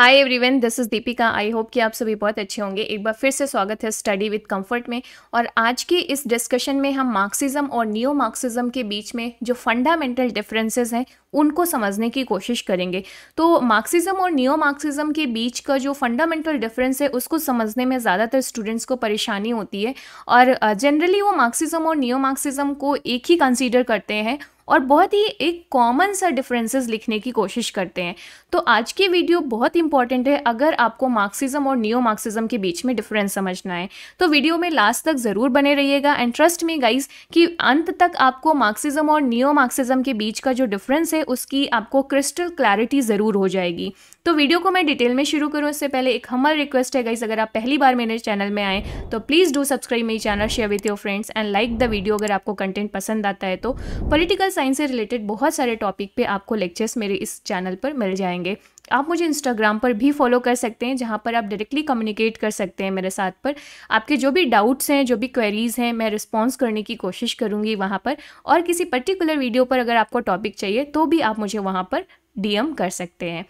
Hi everyone this is Deepika I hope कि आप सभी बहुत अच्छे होंगे एक बार फिर से स्वागत है स्टडी विद कंफर्ट में और आज की इस डिस्कशन में हम मार्क्सिज्म और नियो मार्क्सिज्म के बीच में जो फंडामेंटल डिफरेंसेस हैं उनको समझने की कोशिश करेंगे तो मार्क्सिज्म और नियो मार्क्सिज्म के बीच का जो फंडामेंटल डिफरेंस है उसको समझने में ज़्यादातर स्टूडेंट्स को परेशानी होती है और जनरली वो मार्क्सिज्म और नियो मार्क्सिज्म को एक ही कंसिडर करते हैं और बहुत ही एक कॉमन सा डिफरेंसेस लिखने की कोशिश करते हैं तो आज की वीडियो बहुत इंपॉर्टेंट है अगर आपको मार्क्सिज्म और नियो मार्क्सिज्म के बीच में डिफरेंस समझना है तो वीडियो में लास्ट तक ज़रूर बने रहिएगा एंड ट्रस्ट मी गाइज कि अंत तक आपको मार्क्सिज्म और नियो मार्क्सिज्म के बीच का जो डिफरेंस है उसकी आपको क्रिस्टल क्लैरिटी ज़रूर हो जाएगी तो वीडियो को मैं डिटेल में शुरू करूँ इससे पहले एक हमार रिक्वेस्ट है गाइज अगर आप पहली बार मेरे चैनल में आएँ तो प्लीज़ डू सब्सक्राइब मेरी channel share with your friends and like the video अगर आपको कंटेंट पसंद आता है तो पॉलिटिकल साइंस से रिलेटेड बहुत सारे टॉपिक पे आपको लेक्चर्स मेरे इस चैनल पर मिल जाएंगे आप मुझे इंस्टाग्राम पर भी फॉलो कर सकते हैं जहाँ पर आप डायरेक्टली कम्युनिकेट कर सकते हैं मेरे साथ पर आपके जो भी डाउट्स हैं जो भी क्वेरीज़ हैं मैं रिस्पॉन्स करने की कोशिश करूँगी वहाँ पर और किसी पर्टिकुलर वीडियो पर अगर आपको टॉपिक चाहिए तो भी आप मुझे वहाँ पर डीएम कर सकते हैं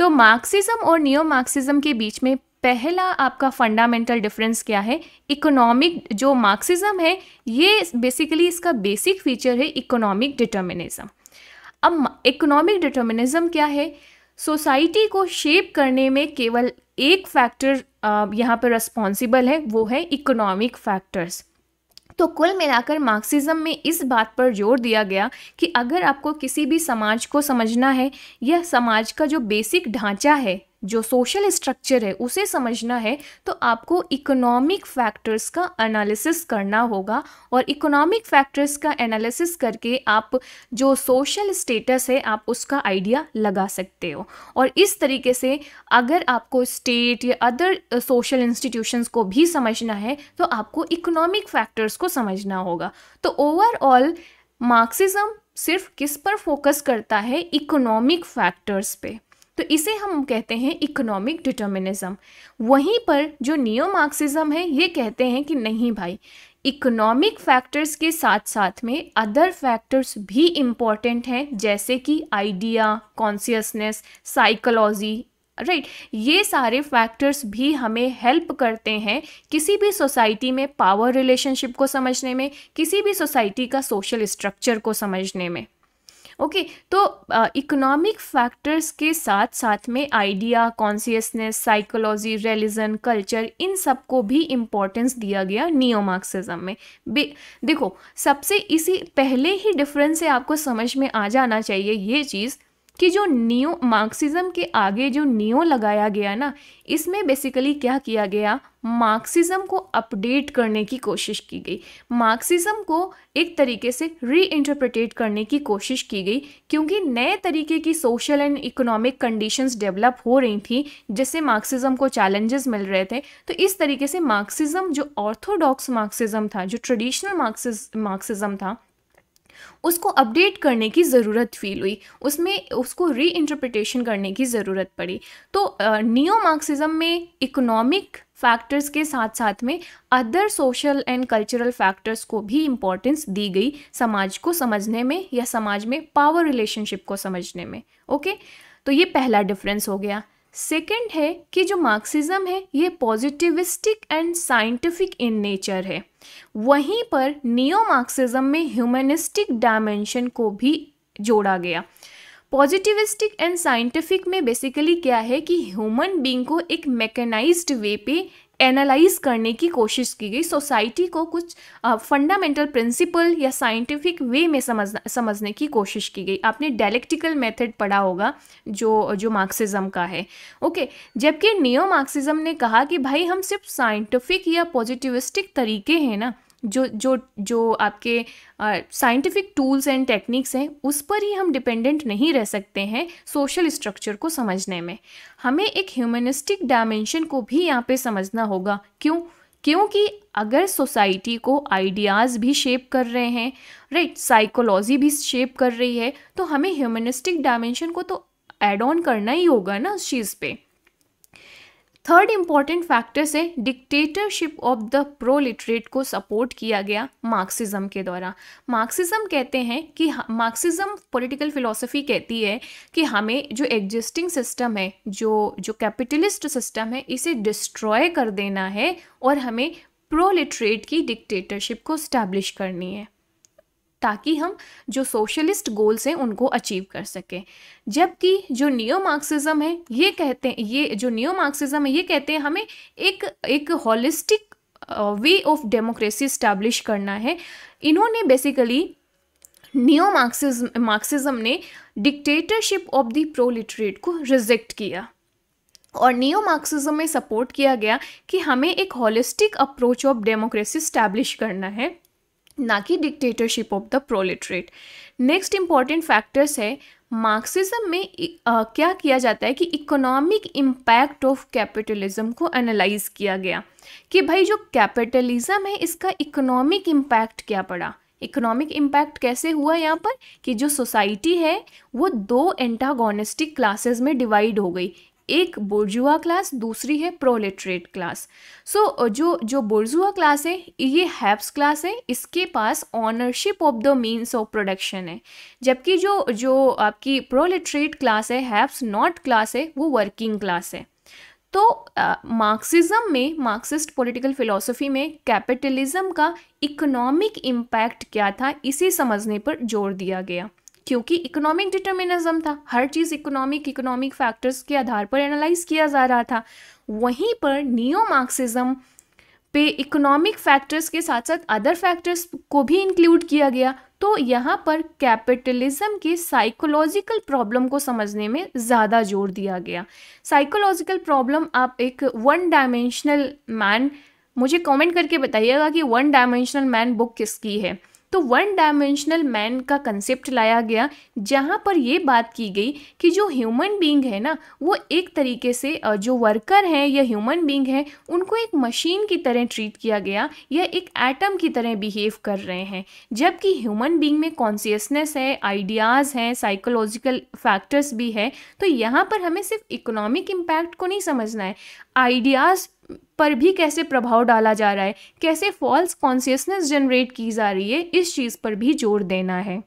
तो मार्क्सिज्म और नियो मार्क्सिज्म के बीच में पहला आपका फंडामेंटल डिफरेंस क्या है इकोनॉमिक जो मार्क्सिज्म है ये बेसिकली इसका बेसिक फीचर है इकोनॉमिक डिटर्मिनिज्म अब इकोनॉमिक डिटर्मिनिज्म क्या है सोसाइटी को शेप करने में केवल एक फैक्टर यहाँ पर रिस्पॉन्सिबल है वो है इकोनॉमिक फैक्टर्स तो कुल मिलाकर मार्क्सिज्म में इस बात पर जोर दिया गया कि अगर आपको किसी भी समाज को समझना है या समाज का जो बेसिक ढांचा है जो सोशल स्ट्रक्चर है उसे समझना है तो आपको इकोनॉमिक फैक्टर्स का एनालिसिस करना होगा और इकोनॉमिक फैक्टर्स का एनालिसिस करके आप जो सोशल स्टेटस है आप उसका आइडिया लगा सकते हो और इस तरीके से अगर आपको स्टेट या अदर सोशल इंस्टीट्यूशंस को भी समझना है तो आपको इकोनॉमिक फैक्टर्स को समझना होगा तो ओवरऑल मार्क्सिज्म सिर्फ किस पर फोकस करता है इकोनॉमिक फैक्टर्स पे तो इसे हम कहते हैं इकोनॉमिक डिटर्मिनिज्म वहीं पर जो नियो मार्क्सिज्म है ये कहते हैं कि नहीं भाई इकोनॉमिक फैक्टर्स के साथ साथ में अदर फैक्टर्स भी इम्पॉर्टेंट हैं जैसे कि idea consciousness psychology right right. ये सारे फैक्टर्स भी हमें हेल्प करते हैं किसी भी सोसाइटी में पावर रिलेशनशिप को समझने में किसी भी सोसाइटी का सोशल स्ट्रक्चर को समझने में ओके तो इकोनॉमिक uh, फैक्टर्स के साथ साथ में idea consciousness psychology religion culture इन सब को भी इम्पोर्टेंस दिया गया नियो मार्क्सिज्म में देखो सबसे इसी पहले ही डिफरेंस से आपको समझ में आ जाना चाहिए ये चीज़ कि जो नियो मार्क्सिज्म के आगे जो नियो लगाया गया ना इसमें बेसिकली क्या किया गया मार्क्सिज्म को अपडेट करने की कोशिश की गई मार्क्सिज्म को एक तरीके से री इंटरप्रटेट करने की कोशिश की गई क्योंकि नए तरीके की social and economic conditions develop हो रही थी जिससे मार्क्सिज्म को चैलेंजेस मिल रहे थे तो इस तरीके से मार्क्सिज्म जो ऑर्थोडॉक्स मार्क्सिज्म था जो ट्रेडिशनल मार्क्सिज मार्क्सिज्म था उसको अपडेट करने की ज़रूरत फील हुई उसमें उसको री इंटरप्रिटेशन करने की ज़रूरत पड़ी तो नियो मार्क्सिज्म में इकोनॉमिक फैक्टर्स के साथ साथ में other social and cultural factors को भी इम्पोर्टेंस दी गई समाज को समझने में या समाज में पावर रिलेशनशिप को समझने में ओके तो ये पहला डिफरेंस हो गया सेकेंड है कि जो मार्क्सिज्म है ये positivistic and scientific in nature है वहीं पर नियो मार्क्सिज्म में ह्यूमनिस्टिक डायमेंशन को भी जोड़ा गया पॉजिटिविस्टिक एंड साइंटिफिक में बेसिकली क्या है कि ह्यूमन बींग को एक मैकेनाइज्ड वे पे एनालाइज करने की कोशिश की गई सोसाइटी को कुछ फंडामेंटल प्रिंसिपल या साइंटिफिक वे में समझना समझने की कोशिश की गई आपने डायलेक्टिकल मेथड पढ़ा होगा जो जो मार्क्सिज्म का है ओके जबकि नियो मार्क्सिज्म ने कहा कि भाई हम सिर्फ साइंटिफिक या पॉजिटिविस्टिक तरीके हैं ना जो जो जो आपके साइंटिफिक टूल्स एंड टेक्निक्स हैं उस पर ही हम डिपेंडेंट नहीं रह सकते हैं सोशल स्ट्रक्चर को समझने में हमें एक ह्यूमनिस्टिक डायमेंशन को भी यहाँ पे समझना होगा क्यों क्योंकि अगर सोसाइटी को आइडियाज़ भी शेप कर रहे हैं राइट साइकोलॉजी भी शेप कर रही है तो हमें ह्यूमनिस्टिक डायमेंशन को तो एड ऑन करना ही होगा ना उस चीज़ पर थर्ड इम्पॉर्टेंट फैक्टर से डिक्टेटरशिप ऑफ द प्रोलिटरेट को सपोर्ट किया गया मार्क्सिज्म के द्वारा मार्क्सिज्म कहते हैं कि मार्क्सिज्म पॉलिटिकल फिलॉसफी कहती है कि हमें जो एग्जिस्टिंग सिस्टम है जो जो कैपिटलिस्ट सिस्टम है इसे डिस्ट्रॉय कर देना है और हमें प्रोलिटरेट की डिक्टेटरशिप को स्टैब्लिश करनी है ताकि हम जो सोशलिस्ट गोल्स हैं उनको अचीव कर सकें जबकि जो नियो मार्क्सिज्म है ये कहते हैं ये जो नियो मार्क्सिज्म है ये कहते हैं हमें एक एक holistic way of democracy establish करना है इन्होंने बेसिकली नियो मार्क्सिज्म मार्क्सिज्म ने डिक्टेटरशिप ऑफ द प्रोलिटरेट को रिजेक्ट किया और नियो मार्क्सिज्म में सपोर्ट किया गया कि हमें एक holistic approach of democracy establish करना है ना कि dictatorship of the proletariat next important factors है मार्क्सिज्म में आ, क्या किया जाता है कि इकोनॉमिक इम्पैक्ट ऑफ कैपिटलिज्म को एनालाइज किया गया कि भाई जो कैपिटलिज्म है इसका इकोनॉमिक इम्पैक्ट क्या पड़ा इकोनॉमिक इम्पैक्ट कैसे हुआ यहाँ पर कि जो सोसाइटी है वो दो एंटागोनिस्टिक क्लासेस में डिवाइड हो गई एक बोर्जुआ क्लास दूसरी है प्रोलेट्रेट क्लास सो so, जो जो बोर्जुआ क्लास है ये हैप्स क्लास है इसके पास ownership of the means of production है जबकि जो जो आपकी प्रोलेट्रेट क्लास है हैप्स नॉट क्लास है वो वर्किंग क्लास है तो मार्क्सिज्म में मार्क्सिस्ट पॉलिटिकल फिलोसफी में कैपिटलिज्म का इकोनॉमिक इम्पैक्ट क्या था इसे समझने पर जोर दिया गया क्योंकि इकोनॉमिक डिटर्मिनिज्म था हर चीज़ इकोनॉमिक इकोनॉमिक फैक्टर्स के आधार पर एनालाइज किया जा रहा था वहीं पर नियो मार्क्सिज्म पे इकोनॉमिक फैक्टर्स के साथ साथ अदर फैक्टर्स को भी इंक्लूड किया गया तो यहाँ पर कैपिटलिज्म के साइकोलॉजिकल प्रॉब्लम को समझने में ज़्यादा जोर दिया गया साइकोलॉजिकल प्रॉब्लम आप एक वन डायमेंशनल मैन मुझे कमेंट करके बताइएगा कि वन डायमेंशनल मैन बुक किसकी है तो वन डायमेंशनल मैन का कंसेप्ट लाया गया जहाँ पर ये बात की गई कि जो ह्यूमन बींग है ना वो एक तरीके से जो वर्कर हैं या ह्यूमन बींग हैं उनको एक मशीन की तरह ट्रीट किया गया या एक एटम की तरह बिहेव कर रहे हैं जबकि ह्यूमन बींग में कॉन्सियसनेस है आइडियाज़ हैं साइकोलॉजिकल फैक्टर्स भी है तो यहाँ पर हमें सिर्फ इकोनॉमिक इम्पैक्ट को नहीं समझना है आइडियाज़ पर भी कैसे प्रभाव डाला जा रहा है कैसे फॉल्स कॉन्सियसनेस जनरेट की जा रही है इस चीज़ पर भी जोर देना है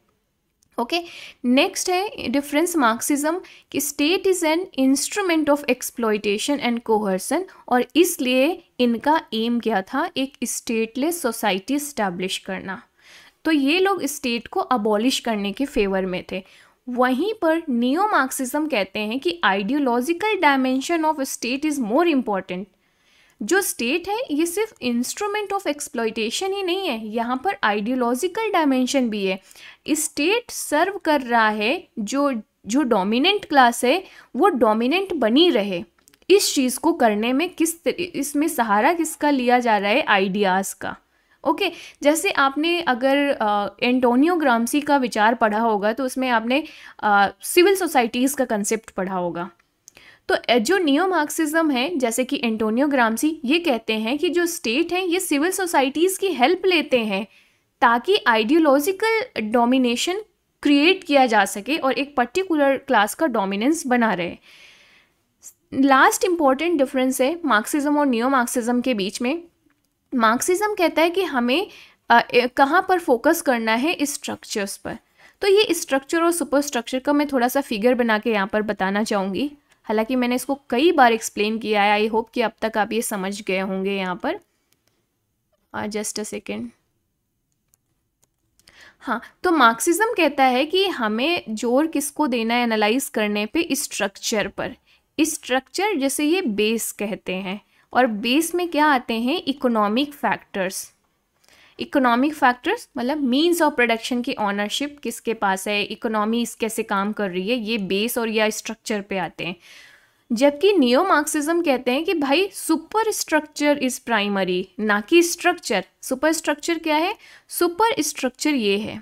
ओके okay. नेक्स्ट है डिफरेंस मार्क्सिज्म कि state is an instrument of exploitation and coercion और इसलिए इनका एम क्या था एक स्टेटलेस सोसाइटी इस्टेब्लिश करना तो ये लोग स्टेट को अबॉलिश करने के फेवर में थे वहीं पर नियो मार्क्सिज्म कहते हैं कि ideological dimension of state is more important जो स्टेट है ये सिर्फ इंस्ट्रूमेंट ऑफ एक्सप्लॉयटेशन ही नहीं है यहाँ पर आइडियोलॉजिकल डायमेंशन भी है स्टेट सर्व कर रहा है जो जो डोमिनेंट क्लास है वो डोमिनेंट बनी रहे इस चीज़ को करने में किस इसमें सहारा किसका लिया जा रहा है आइडियाज़ का ओके okay, जैसे आपने अगर एंटोनियो ग्रामसी का विचार पढ़ा होगा तो उसमें आपने सिविल सोसाइटीज़ का कंसेप्ट पढ़ा होगा तो जो नियो मार्क्सिज्म है जैसे कि एंटोनियो ग्रामसी ये कहते हैं कि जो स्टेट हैं ये सिविल सोसाइटीज़ की हेल्प लेते हैं ताकि आइडियोलॉजिकल डोमिनेशन क्रिएट किया जा सके और एक पर्टिकुलर क्लास का डोमिनेंस बना रहे लास्ट इम्पॉर्टेंट डिफरेंस है मार्क्सिज्म और नियो मार्क्सिज्म के बीच में मार्क्सिज्म कहता है कि हमें कहाँ पर फोकस करना है स्ट्रक्चर्स पर तो ये स्ट्रक्चर और सुपर स्ट्रक्चर का मैं थोड़ा सा फिगर बना के यहाँ पर बताना चाहूँगी हालांकि मैंने इसको कई बार एक्सप्लेन किया है आई होप कि अब तक आप ये समझ गए होंगे यहाँ पर जस्ट अ सेकेंड हाँ तो मार्क्सिज्म कहता है कि हमें जोर किसको देना है एनालाइज करने पे स्ट्रक्चर पर स्ट्रक्चर जैसे ये बेस कहते हैं और बेस में क्या आते हैं इकोनॉमिक फैक्टर्स इकोनॉमिक फैक्टर्स मतलब मीन्स ऑफ प्रोडक्शन की ऑनरशिप किसके पास है इकोनॉमी इस कैसे काम कर रही है ये बेस और या स्ट्रक्चर पे आते हैं जबकि नियो मार्क्सिज्म कहते हैं कि भाई सुपर स्ट्रक्चर इज प्राइमरी ना कि स्ट्रक्चर सुपर स्ट्रक्चर क्या है सुपर स्ट्रक्चर ये है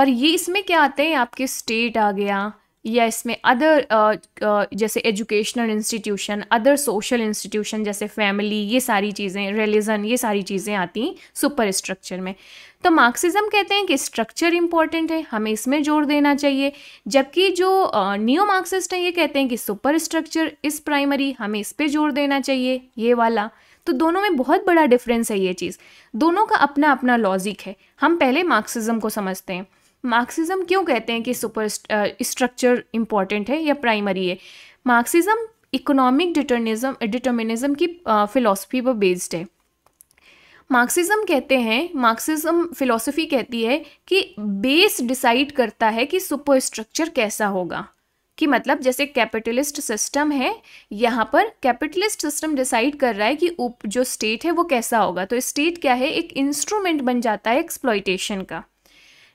और ये इसमें क्या आते हैं आपके स्टेट आ गया या इसमें अदर uh, uh, जैसे educational institution other social institution जैसे फैमिली ये सारी चीज़ें रिलीजन ये सारी चीज़ें आती हैं सुपर स्ट्रक्चर में तो मार्क्सिज्म कहते हैं कि स्ट्रक्चर इम्पॉर्टेंट है हमें इसमें जोर देना चाहिए जबकि जो न्यू uh, मार्क्सिस्ट हैं ये कहते हैं कि सुपर स्ट्रक्चर इस प्राइमरी हमें इस पर जोर देना चाहिए ये वाला तो दोनों में बहुत बड़ा डिफरेंस है ये चीज़ दोनों का अपना अपना लॉजिक है हम पहले मार्क्सिज्म को समझते हैं मार्क्सिज्म क्यों कहते हैं कि सुपर स्ट्रक्चर इम्पॉर्टेंट है या प्राइमरी है मार्क्सिज्म इकोनॉमिक डिटर्निज्म डिटर्मिनिज्म की फिलॉसफी पर बेस्ड है मार्क्सिज्म कहते हैं मार्क्सिज्म फिलॉसफी कहती है कि बेस डिसाइड करता है कि सुपर स्ट्रक्चर कैसा होगा कि मतलब जैसे कैपिटलिस्ट सिस्टम है यहाँ पर कैपिटलिस्ट सिस्टम डिसाइड कर रहा है कि उप जो स्टेट है वो कैसा होगा तो स्टेट क्या है एक इंस्ट्रूमेंट बन जाता है एक्सप्लॉयटेशन का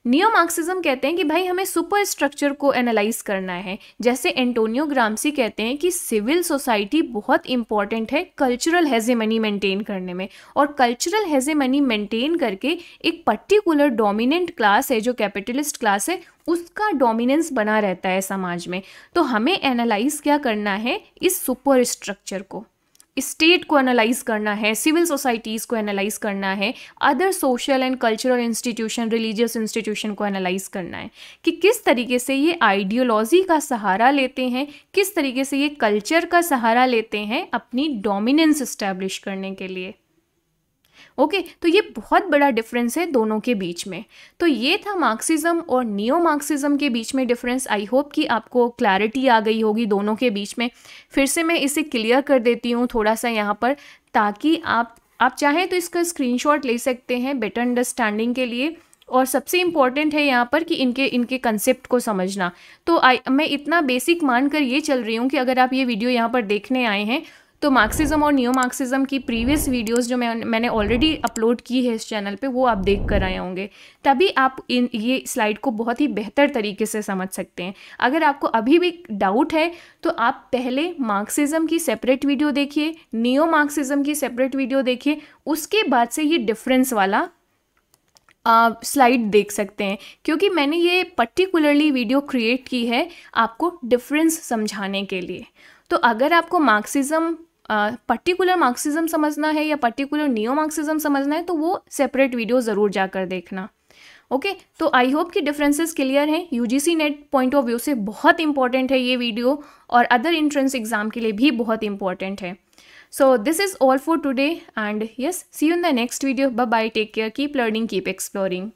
नियो मार्क्सिज्म कहते हैं कि भाई हमें सुपर स्ट्रक्चर को एनालाइज करना है जैसे एंटोनियो ग्रामसी कहते हैं कि सिविल सोसाइटी बहुत इंपॉर्टेंट है कल्चरल मनी मेंटेन करने में और कल्चरल मनी मेंटेन करके एक पर्टिकुलर डोमिनेंट क्लास है जो कैपिटलिस्ट क्लास है उसका डोमिनेंस बना रहता है समाज में तो हमें एनालाइज क्या करना है इस सुपर स्ट्रक्चर को स्टेट को एनालाइज करना है सिविल सोसाइटीज़ को एनालाइज करना है other social and cultural institution religious institution को एनालाइज करना है कि किस तरीके से ये आइडियोलॉजी का सहारा लेते हैं किस तरीके से ये कल्चर का सहारा लेते हैं अपनी डोमिनेंस इस्टेब्लिश करने के लिए ओके तो ये बहुत बड़ा डिफरेंस है दोनों के बीच में तो ये था मार्क्सिज्म और नियो मार्क्सिज्म के बीच में डिफरेंस आई होप कि आपको क्लैरिटी आ गई होगी दोनों के बीच में फिर से मैं इसे क्लियर कर देती हूँ थोड़ा सा यहाँ पर ताकि आप आप चाहें तो इसका स्क्रीनशॉट ले सकते हैं बेटर अंडरस्टैंडिंग के लिए और सबसे इम्पॉर्टेंट है यहाँ पर कि इनके इनके कंसेप्ट को समझना तो आई मैं इतना बेसिक मानकर ये चल रही हूँ कि अगर आप ये वीडियो यहाँ पर देखने आए हैं तो मार्क्सिज्म और न्यू मार्क्सिज्म की प्रीवियस वीडियोस जो मैं मैंने ऑलरेडी अपलोड की है इस चैनल पे वो आप देख कर आए होंगे तभी आप इन ये स्लाइड को बहुत ही बेहतर तरीके से समझ सकते हैं अगर आपको अभी भी डाउट है तो आप पहले मार्क्सिज्म की सेपरेट वीडियो देखिए न्यू मार्क्सिज्म की सेपरेट वीडियो देखिए उसके बाद से ये डिफरेंस वाला स्लाइड uh, देख सकते हैं क्योंकि मैंने ये पर्टिकुलरली वीडियो क्रिएट की है आपको डिफरेंस समझाने के लिए तो अगर आपको मार्क्सिज्म पर्टिकुलर मार्क्सिज्म समझना है या पर्टिकुलर नियो मार्क्सिज्म समझना है तो वो सेपरेट वीडियो ज़रूर जाकर देखना ओके okay, तो आई होप कि डिफरेंसेस क्लियर हैं UGC NET point of view से बहुत इंपॉर्टेंट है ये वीडियो और अदर इंट्रेंस एग्जाम के लिए भी बहुत इंपॉर्टेंट है so this is all for today and yes see you in the next video bye bye take care keep learning keep exploring